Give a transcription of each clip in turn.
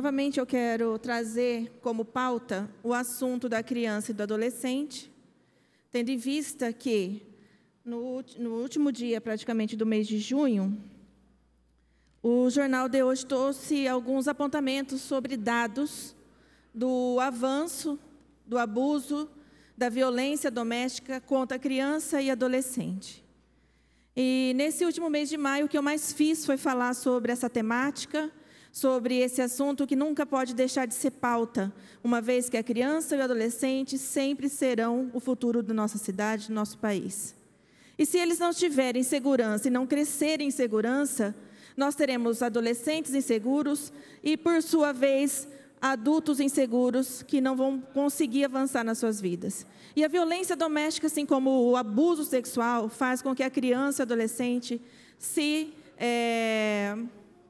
Novamente, eu quero trazer como pauta o assunto da criança e do adolescente, tendo em vista que, no, no último dia, praticamente, do mês de junho, o jornal de hoje trouxe alguns apontamentos sobre dados do avanço, do abuso, da violência doméstica contra criança e adolescente. E nesse último mês de maio, o que eu mais fiz foi falar sobre essa temática sobre esse assunto que nunca pode deixar de ser pauta, uma vez que a criança e o adolescente sempre serão o futuro da nossa cidade, do nosso país. E se eles não tiverem segurança e não crescerem em segurança, nós teremos adolescentes inseguros e, por sua vez, adultos inseguros que não vão conseguir avançar nas suas vidas. E a violência doméstica, assim como o abuso sexual, faz com que a criança e o adolescente se. É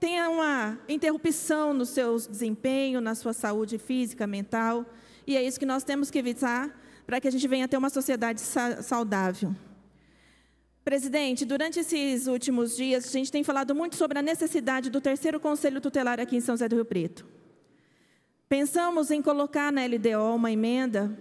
tenha uma interrupção no seu desempenho, na sua saúde física, mental. E é isso que nós temos que evitar para que a gente venha ter uma sociedade sa saudável. Presidente, durante esses últimos dias, a gente tem falado muito sobre a necessidade do terceiro conselho tutelar aqui em São José do Rio Preto. Pensamos em colocar na LDO uma emenda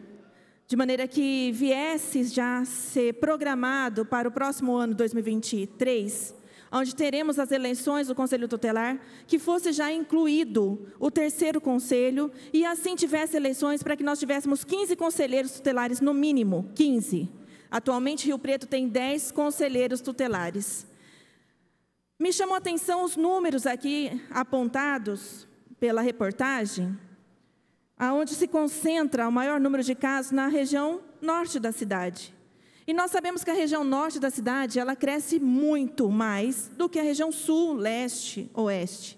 de maneira que viesse já ser programado para o próximo ano 2023 onde teremos as eleições do Conselho Tutelar, que fosse já incluído o terceiro conselho e assim tivesse eleições para que nós tivéssemos 15 conselheiros tutelares, no mínimo, 15. Atualmente, Rio Preto tem 10 conselheiros tutelares. Me chamou a atenção os números aqui apontados pela reportagem, aonde se concentra o maior número de casos na região norte da cidade. E nós sabemos que a região norte da cidade, ela cresce muito mais do que a região sul, leste, oeste.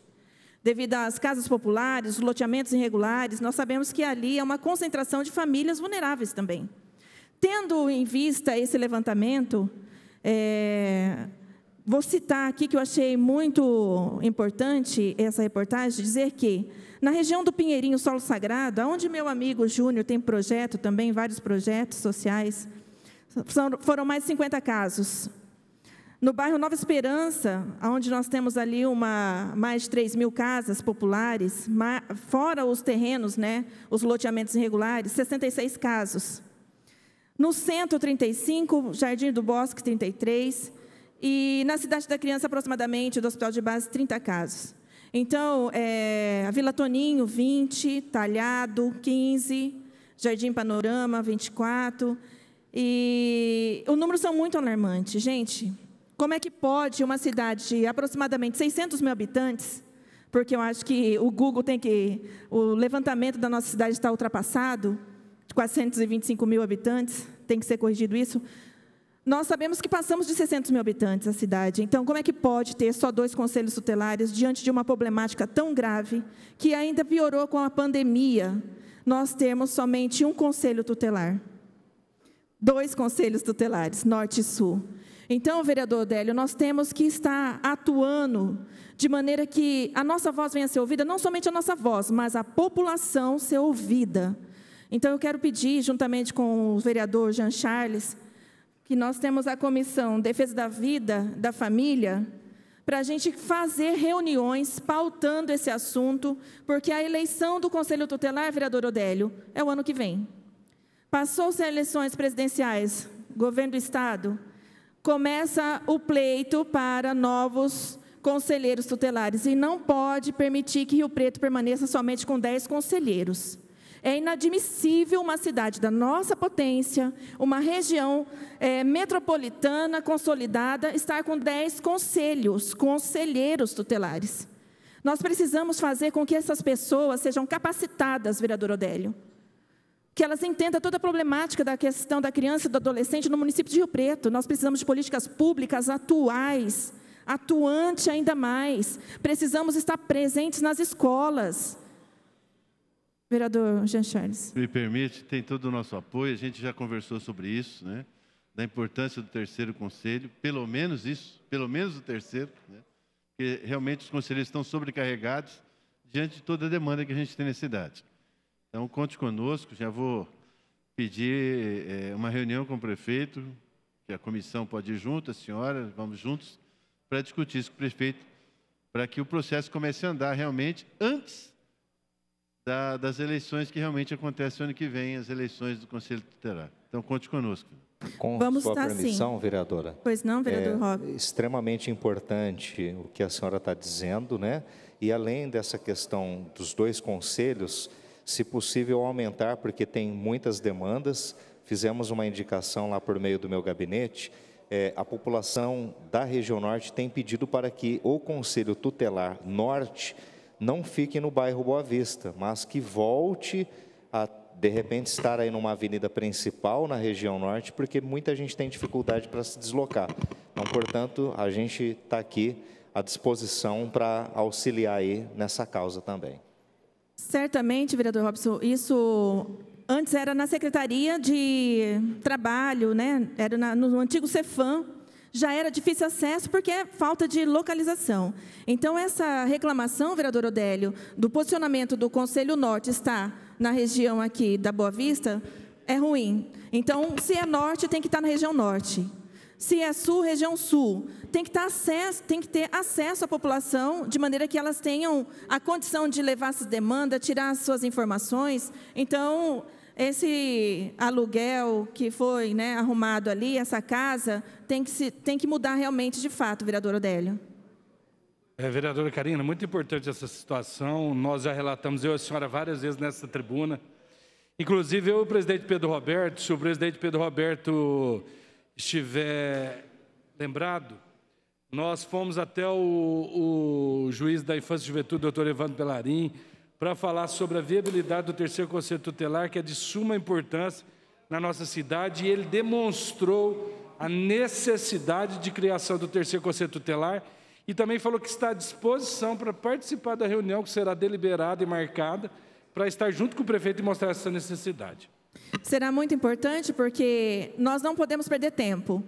Devido às casas populares, loteamentos irregulares, nós sabemos que ali é uma concentração de famílias vulneráveis também. Tendo em vista esse levantamento, é, vou citar aqui que eu achei muito importante essa reportagem, dizer que na região do Pinheirinho Solo Sagrado, onde meu amigo Júnior tem projeto também, vários projetos sociais, foram mais de 50 casos. No bairro Nova Esperança, onde nós temos ali uma, mais de 3 mil casas populares, fora os terrenos, né, os loteamentos irregulares, 66 casos. No centro, 35, Jardim do Bosque, 33. E na Cidade da Criança, aproximadamente, do Hospital de Base, 30 casos. Então, é, a Vila Toninho, 20, Talhado, 15, Jardim Panorama, 24. E os números são muito alarmantes. Gente, como é que pode uma cidade de aproximadamente 600 mil habitantes, porque eu acho que o Google tem que. O levantamento da nossa cidade está ultrapassado, de 425 mil habitantes, tem que ser corrigido isso. Nós sabemos que passamos de 600 mil habitantes a cidade. Então, como é que pode ter só dois conselhos tutelares diante de uma problemática tão grave, que ainda piorou com a pandemia, nós temos somente um conselho tutelar? dois conselhos tutelares, norte e sul. Então, vereador Odélio, nós temos que estar atuando de maneira que a nossa voz venha a ser ouvida, não somente a nossa voz, mas a população ser ouvida. Então, eu quero pedir, juntamente com o vereador Jean Charles, que nós temos a comissão Defesa da Vida, da Família, para a gente fazer reuniões pautando esse assunto, porque a eleição do Conselho Tutelar, vereador Odélio, é o ano que vem. Passou-se eleições presidenciais, governo do Estado, começa o pleito para novos conselheiros tutelares e não pode permitir que Rio Preto permaneça somente com 10 conselheiros. É inadmissível uma cidade da nossa potência, uma região é, metropolitana consolidada, estar com 10 conselhos, conselheiros tutelares. Nós precisamos fazer com que essas pessoas sejam capacitadas, vereador Odélio que elas entendam toda a problemática da questão da criança e do adolescente no município de Rio Preto. Nós precisamos de políticas públicas atuais, atuante ainda mais. Precisamos estar presentes nas escolas. Vereador Jean Charles. Me permite, tem todo o nosso apoio, a gente já conversou sobre isso, né? da importância do terceiro conselho, pelo menos isso, pelo menos o terceiro, né? porque realmente os conselheiros estão sobrecarregados diante de toda a demanda que a gente tem na cidade. Então, conte conosco. Já vou pedir é, uma reunião com o prefeito, que a comissão pode ir junto, a senhora, vamos juntos, para discutir isso com o prefeito, para que o processo comece a andar realmente antes da, das eleições que realmente acontecem ano que vem, as eleições do Conselho Tutelar. Então, conte conosco. Com Vamos sua permissão, sim. vereadora. Pois não, vereador é Rob. Extremamente importante o que a senhora está dizendo, né? E além dessa questão dos dois conselhos, se possível aumentar, porque tem muitas demandas. Fizemos uma indicação lá por meio do meu gabinete. É, a população da região norte tem pedido para que o Conselho Tutelar Norte não fique no bairro Boa Vista, mas que volte a de repente estar aí numa avenida principal na região norte, porque muita gente tem dificuldade para se deslocar. Então, portanto, a gente está aqui à disposição para auxiliar aí nessa causa também. Certamente, vereador Robson, isso antes era na Secretaria de Trabalho, né? era na, no antigo Cefam, já era difícil acesso porque é falta de localização. Então, essa reclamação, vereador Odélio, do posicionamento do Conselho Norte está na região aqui da Boa Vista, é ruim. Então, se é norte, tem que estar na região norte se é sul, região sul, tem que, tá acesso, tem que, ter acesso à população de maneira que elas tenham a condição de levar essas demandas, tirar as suas informações. Então, esse aluguel que foi né, arrumado ali, essa casa, tem que, se, tem que mudar realmente de fato, vereador Odélio. É, vereadora Karina, muito importante essa situação. Nós já relatamos, eu e a senhora, várias vezes nessa tribuna. Inclusive, eu e o presidente Pedro Roberto, se o presidente Pedro Roberto estiver lembrado, nós fomos até o, o juiz da Infância e Juventude, doutor Evandro Pelarim, para falar sobre a viabilidade do terceiro conselho tutelar, que é de suma importância na nossa cidade, e ele demonstrou a necessidade de criação do terceiro conselho tutelar e também falou que está à disposição para participar da reunião que será deliberada e marcada para estar junto com o prefeito e mostrar essa necessidade será muito importante porque nós não podemos perder tempo.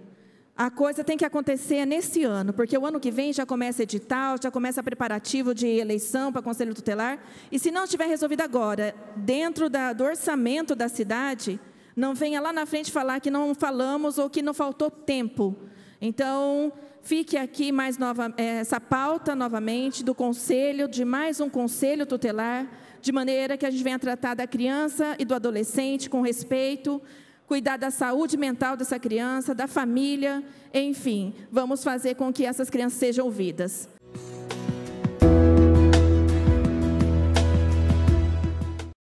A coisa tem que acontecer nesse ano, porque o ano que vem já começa edital, já começa preparativo de eleição para conselho tutelar. E se não estiver resolvido agora, dentro da, do orçamento da cidade, não venha lá na frente falar que não falamos ou que não faltou tempo. Então, fique aqui mais nova, essa pauta novamente do conselho, de mais um conselho tutelar de maneira que a gente venha tratar da criança e do adolescente com respeito, cuidar da saúde mental dessa criança, da família, enfim, vamos fazer com que essas crianças sejam ouvidas.